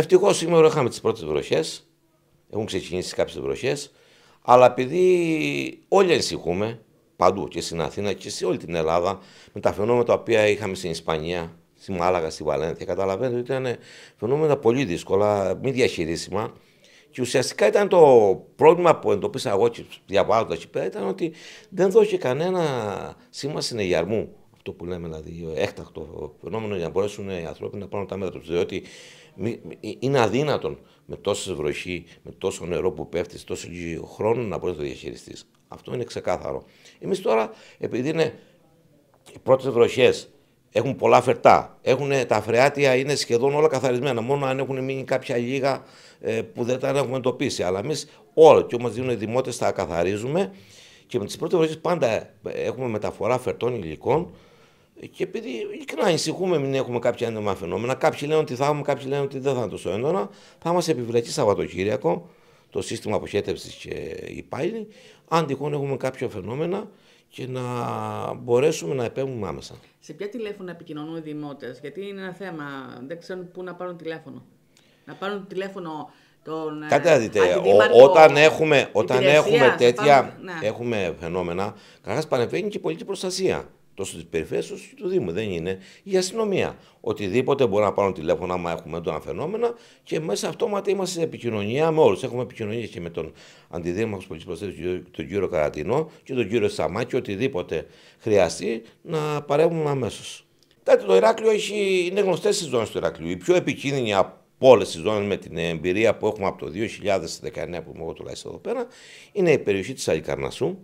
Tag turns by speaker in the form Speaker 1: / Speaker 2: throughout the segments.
Speaker 1: Ευτυχώς σήμερα είχαμε τις πρώτες βροχές. Έχουν ξεκινήσει κάποιες βροχές. Αλλά επειδή όλοι ανησυχούμε παντού και στην Αθήνα και σε όλη την Ελλάδα με τα φαινόμενα τα οποία είχαμε στην Ισπανία, στη Μάλαγα, στη Βαλένθια, καταλαβαίνετε ότι ήταν φαινόμενα πολύ δύσκολα, μη διαχειρίσιμα. Και ουσιαστικά ήταν το πρόβλημα που εντοπίσα εγώ και διαβάζοντας εκεί πέρα ήταν ότι δεν δόθηκε κανένα σήμα συνεγερμού αυτό που λέμε, δηλαδή έκτακτο φαινόμενο για να μπορέσουν οι άνθρωποι να πάρουν τα μέτρα τους. Διότι ε, είναι αδύνατον με τόση βροχή, με τόσο νερό που πέφτει, τόσο λίγο χρόνο να μπορείς να το διαχειριστείς. Αυτό είναι ξεκάθαρο. Εμείς τώρα, επειδή είναι οι πρώτες βροχές, έχουν πολλά φερτά. Έχουν, τα φρεάτια είναι σχεδόν όλα καθαρισμένα. Μόνο αν έχουν μείνει κάποια λίγα ε, που δεν τα έχουμε εντοπίσει. Αλλά εμείς όλα και όμως δίνουν οι δημότες, τα καθαρίζουμε και με τις πρώτες φορέ πάντα έχουμε μεταφορά φερτών υλικών. Και επειδή ειλικρινά ανησυχούμε, μην έχουμε κάποια έντονα φαινόμενα. Κάποιοι λένε ότι θα έχουμε, κάποιοι λένε ότι δεν θα είναι τόσο έντονα. Θα μας επιβλεχεί Σαββατοκύριακο το σύστημα αποχέτευσης και υπάλληλοι, αν τυχόν έχουμε κάποια φαινόμενα και να μπορέσουμε να επέμβουμε άμεσα. Σε ποια τηλέφωνα επικοινωνούν οι δημότες, Γιατί είναι ένα θέμα, δεν ξέρουν πού να πάρουν τηλέφωνο. Να πάρουν τηλέφωνο τον, ε, Κάτι να δείτε. όταν έχουμε, όταν έχουμε τέτοια ναι. έχουμε φαινόμενα, καταρχά παρεμβαίνει και η πολιτική προστασία. Τόσο τη περιφέρεια όσο και του Δήμου. Δεν είναι η αστυνομία. Οτιδήποτε μπορεί να πάρουν τηλέφωνα άμα έχουμε έντονα φαινόμενα και μέσα αυτόματα είμαστε σε επικοινωνία με όλους. Έχουμε επικοινωνία και με τον αντιδήμαρχο πολιτικής προστασίας, τον κύριο Καρατινό και τον κύριο Σαμάκη. Οτιδήποτε χρειαστεί να παρέμβουμε αμέσως. Κάτι το Ηράκλειο έχει, είναι γνωστές οι ζώνες του Ηράκλειου. Η πιο επικίνδυνη από όλε τι ζώνες με την εμπειρία που έχουμε από το 2019 που είμαι εγώ τουλάχιστον εδώ πέρα, είναι η περιοχή της Αλικαρνασού,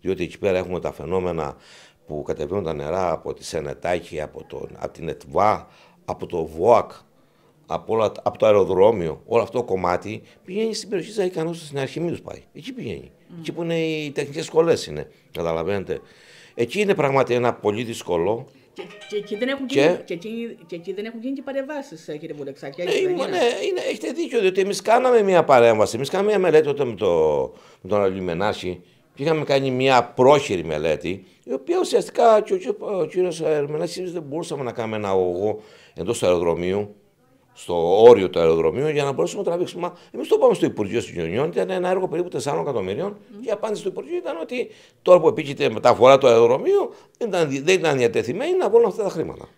Speaker 1: διότι εκεί πέρα έχουμε τα φαινόμενα που κατεβαίνουν τα νερά από τη Σενετάκη, από, τον, από την Ετβά, από το ΒΟΑΚ, από, το αεροδρόμιο, όλο αυτό το κομμάτι πηγαίνει στην περιοχή της Αλικαρνασού, στην Αρχιμίδους πάει. Εκεί πηγαίνει. Mm. Εκεί που είναι οι τεχνικές σχολές είναι, καταλαβαίνετε. Εκεί είναι πραγματικά ένα πολύ δύσκολο και εκεί δεν έχουν γίνει και παρεμβάσεις, ε, κύριε Βουλεξάκη. Ναι, έχετε δίκιο, διότι εμείς κάναμε μια παρέμβαση. Εμείς κάναμε μια μελέτη τότε με, το, με τον Αλιμενάση. Είχαμε κάνει μια πρόχειρη μελέτη, η οποία ουσιαστικά και ο, ο, ο, κύριος δεν μπορούσαμε να κάνουμε ένα ογό εντός του αεροδρομίου στο όριο του αεροδρομίου για να μπορέσουμε να τραβήξουμε. εμείς το πάμε στο Υπουργείο Συγκοινωνιών, ήταν ένα έργο περίπου 4 εκατομμυρίων. Mm. Και η απάντηση του Υπουργείου ήταν ότι τώρα που επίκειται μεταφορά του αεροδρομίου δεν ήταν, δεν ήταν διατεθειμένοι να βγουν αυτά τα χρήματα.